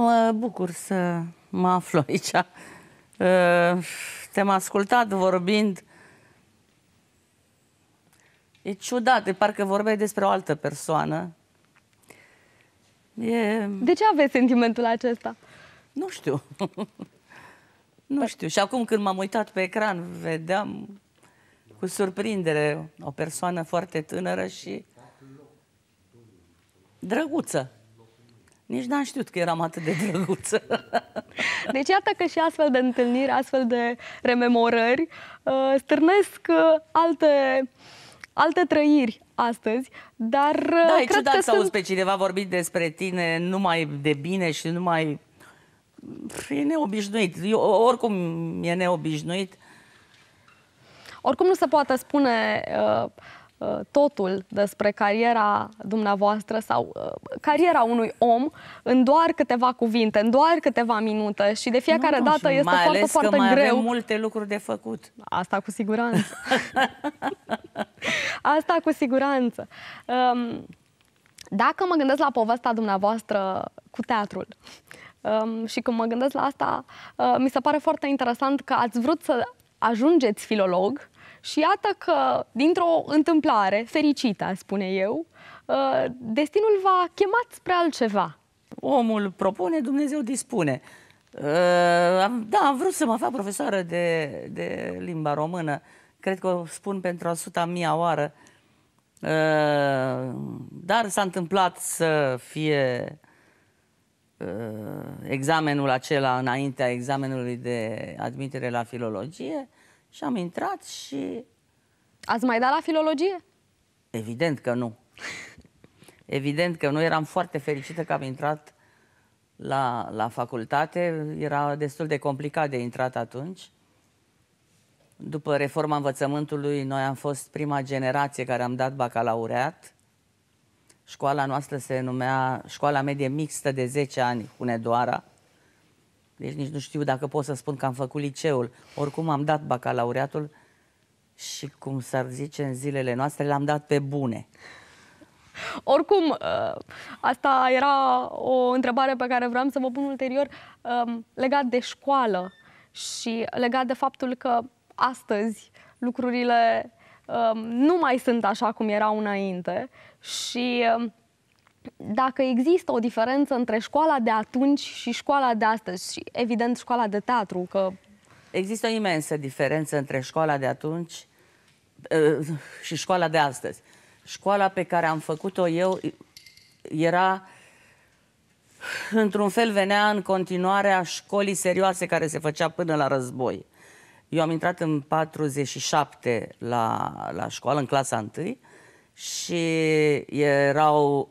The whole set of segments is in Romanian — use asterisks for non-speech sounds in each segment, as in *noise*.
Mă bucur să mă aflu aici. *laughs* Uh, te-am ascultat vorbind. E ciudat, e parcă vorbeai despre o altă persoană. E... De ce aveți sentimentul acesta? Nu știu. *laughs* nu știu. Și acum când m-am uitat pe ecran, vedeam cu surprindere o persoană foarte tânără și drăguță nici n-am știut că eram atât de drăguță. *laughs* Deci iată că și astfel de întâlniri, astfel de rememorări uh, stârnesc uh, alte, alte trăiri astăzi, dar uh, da, cred e ciudat că să auzi pe cineva vorbit despre tine numai de bine și numai... E neobișnuit. Eu, oricum e neobișnuit. Oricum nu se poate spune uh, Uh, totul despre cariera dumneavoastră sau uh, cariera unui om în doar câteva cuvinte, în doar câteva minute și de fiecare nu, dată este mai foarte, ales foarte că mai greu. Avem multe lucruri de făcut. Asta cu siguranță. *laughs* Asta cu siguranță. Um, dacă mă gândesc la povestea dumneavoastră cu teatrul, um, și când mă gândesc la asta, uh, mi se pare foarte interesant că ați vrut să ajungeți filolog, și iată că, dintr-o întâmplare fericită, spune eu, uh, destinul va chemat spre altceva. Omul propune, Dumnezeu dispune. Uh, da, am vrut să mă fac profesoară de, de limba română. Cred că o spun pentru a suta mia oară. Uh, dar s-a întâmplat să fie examenul acela înaintea examenului de admitere la filologie și am intrat și... Ați mai dat la filologie? Evident că nu. *laughs* Evident că nu. Eram foarte fericită că am intrat la, la facultate. Era destul de complicat de intrat atunci. După reforma învățământului, noi am fost prima generație care am dat bacalaureat. Școala noastră se numea Școala Medie Mixtă de 10 ani, Hunedoara. Deci nici nu știu dacă pot să spun că am făcut liceul. Oricum am dat bacalaureatul și, cum s-ar zice în zilele noastre, l-am dat pe bune. Oricum, uh, asta era o întrebare pe care vreau să vă pun ulterior um, legat de școală și legat de faptul că astăzi lucrurile um, nu mai sunt așa cum erau înainte și um, dacă există o diferență între școala de atunci și școala de astăzi și, evident, școala de teatru, că... Există o imensă diferență între școala de atunci uh, și școala de astăzi. Școala pe care am făcut-o eu era într-un fel venea în continuare a școlii serioase care se făcea până la război. Eu am intrat în 47 la, la școală, în clasa 1 și erau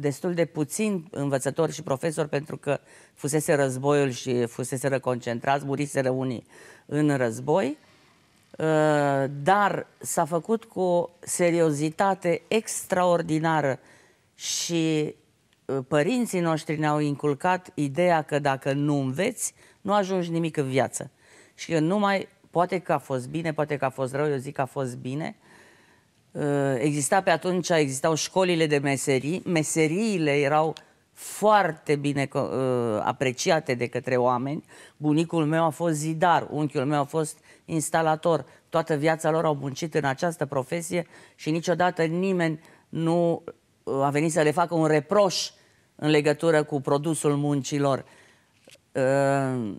destul de puțini învățători și profesori pentru că fusese războiul și fusese concentrați, muriseră unii în război, uh, dar s-a făcut cu o seriozitate extraordinară și uh, părinții noștri ne-au inculcat ideea că dacă nu înveți, nu ajungi nimic în viață. Și că numai, poate că a fost bine, poate că a fost rău, eu zic că a fost bine, uh, Uh, exista pe atunci, existau școlile de meserii, meseriile erau foarte bine uh, apreciate de către oameni. Bunicul meu a fost zidar, unchiul meu a fost instalator. Toată viața lor au muncit în această profesie și niciodată nimeni nu uh, a venit să le facă un reproș în legătură cu produsul muncilor. Uh,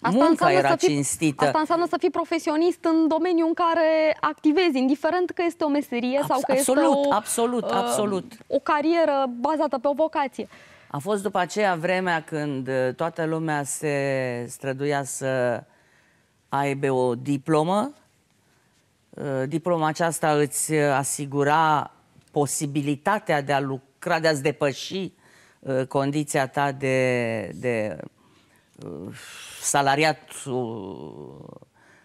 Asta Munca era să fii, cinstită. Asta înseamnă să fii profesionist în domeniul în care activezi, indiferent că este o meserie Abs- sau că absolut, este o, absolut, uh, absolut. o carieră bazată pe o vocație. A fost după aceea vremea când uh, toată lumea se străduia să aibă o diplomă. Uh, diploma aceasta îți asigura posibilitatea de a lucra, de a-ți depăși uh, condiția ta de, de salariat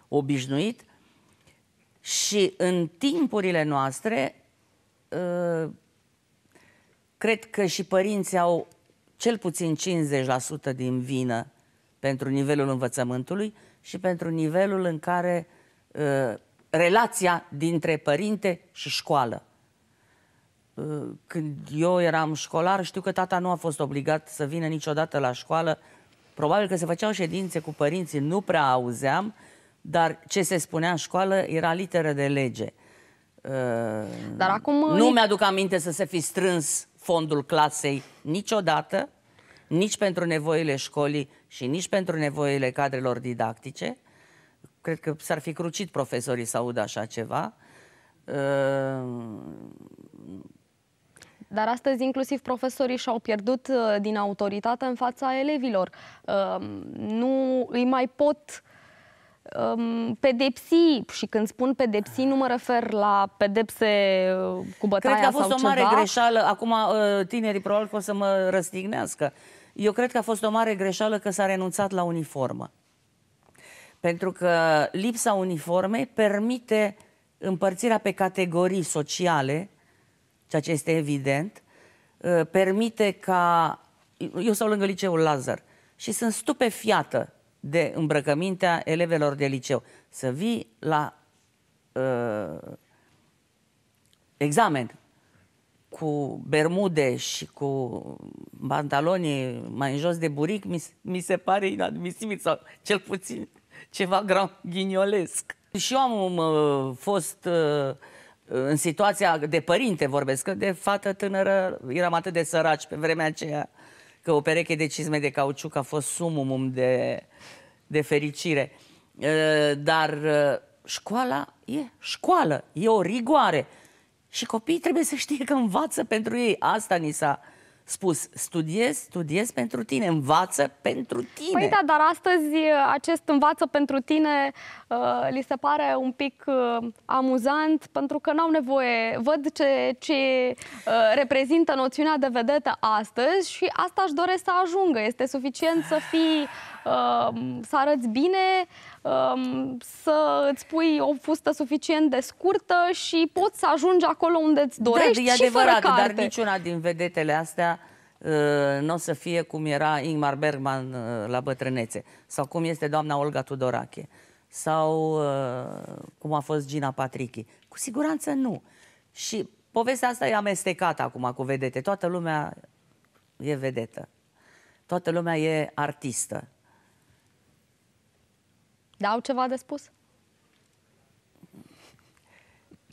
obișnuit și în timpurile noastre uh, cred că și părinții au cel puțin 50% din vină pentru nivelul învățământului și pentru nivelul în care uh, relația dintre părinte și școală. Uh, când eu eram școlar, știu că tata nu a fost obligat să vină niciodată la școală Probabil că se făceau ședințe cu părinții, nu prea auzeam, dar ce se spunea în școală era literă de lege. Uh, dar acum... Nu mi-aduc aminte să se fi strâns fondul clasei niciodată, nici pentru nevoile școlii și nici pentru nevoile cadrelor didactice. Cred că s-ar fi crucit profesorii să audă așa ceva. Uh, dar astăzi inclusiv profesorii și-au pierdut uh, din autoritate în fața elevilor. Um, nu îi mai pot um, pedepsi și când spun pedepsi nu mă refer la pedepse uh, cu bătaia Cred că a fost o o ceva. mare greșeală, acum uh, tinerii probabil o să mă răstignească. Eu cred că a fost o mare greșeală că s-a renunțat la uniformă. Pentru că lipsa uniformei permite împărțirea pe categorii sociale ceea ce este evident, uh, permite ca... Eu stau lângă liceul Lazar și sunt stupefiată de îmbrăcămintea elevelor de liceu. Să vii la uh, examen cu bermude și cu pantaloni mai în jos de buric, mi, mi se pare inadmisibil sau cel puțin ceva ghinolesc. Și eu am uh, fost uh, în situația de părinte vorbesc, că de fată tânără eram atât de săraci pe vremea aceea că o pereche de cizme de cauciuc a fost sumumum de, de fericire. Dar școala e școală, e o rigoare. Și copiii trebuie să știe că învață pentru ei. Asta ni s-a spus, studiez, studiez pentru tine, învață pentru tine. Păi da, dar astăzi acest învață pentru tine uh, li se pare un pic uh, amuzant, pentru că n-au nevoie, văd ce, ce uh, reprezintă noțiunea de vedetă astăzi și asta își doresc să ajungă. Este suficient să fii Um, să arăți bine, um, să îți pui o fustă suficient de scurtă și poți să ajungi acolo unde îți da, dorești da, e și fără carte. dar niciuna din vedetele astea uh, nu o să fie cum era Ingmar Bergman uh, la bătrânețe sau cum este doamna Olga Tudorache sau uh, cum a fost Gina Patrichi. Cu siguranță nu. Și povestea asta e amestecată acum cu vedete. Toată lumea e vedetă. Toată lumea e artistă. Da, au ceva de spus?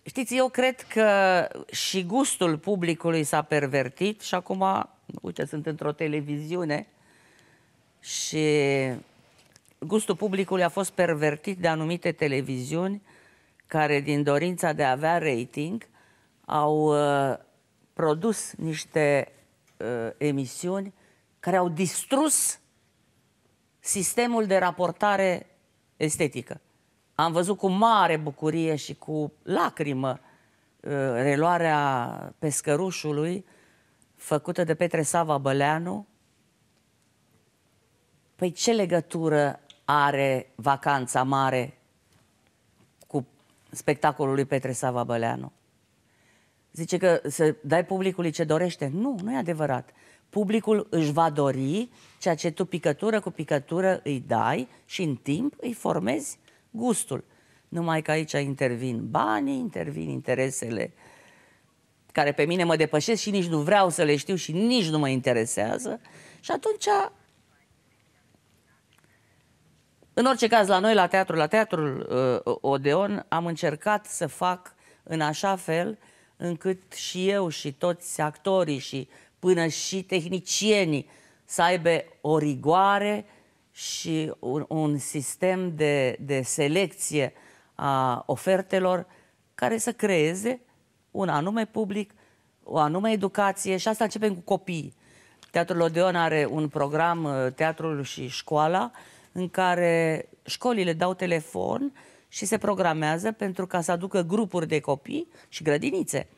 Știți, eu cred că și gustul publicului s-a pervertit și acum, uite, sunt într-o televiziune și gustul publicului a fost pervertit de anumite televiziuni care, din dorința de a avea rating, au uh, produs niște uh, emisiuni care au distrus sistemul de raportare estetică. Am văzut cu mare bucurie și cu lacrimă uh, reluarea pescărușului făcută de Petre Sava Băleanu. Păi ce legătură are vacanța mare cu spectacolul lui Petre Sava Băleanu? Zice că să dai publicului ce dorește. Nu, nu e adevărat publicul își va dori ceea ce tu picătură cu picătură îi dai și în timp îi formezi gustul. Numai că aici intervin banii, intervin interesele care pe mine mă depășesc și nici nu vreau să le știu și nici nu mă interesează. Și atunci, în orice caz, la noi, la teatru, la teatrul uh, Odeon, am încercat să fac în așa fel încât și eu și toți actorii și până și tehnicienii să aibă o rigoare și un, un sistem de, de selecție a ofertelor care să creeze un anume public, o anume educație și asta începem cu copiii. Teatrul Odeon are un program, uh, teatrul și școala, în care școlile dau telefon și se programează pentru ca să aducă grupuri de copii și grădinițe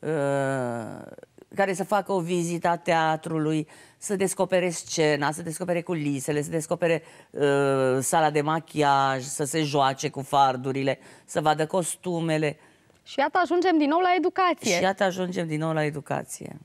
uh, care să facă o vizită a teatrului, să descopere scena, să descopere culisele, să descopere uh, sala de machiaj, să se joace cu fardurile, să vadă costumele. Și iată ajungem din nou la educație. Și iată ajungem din nou la educație.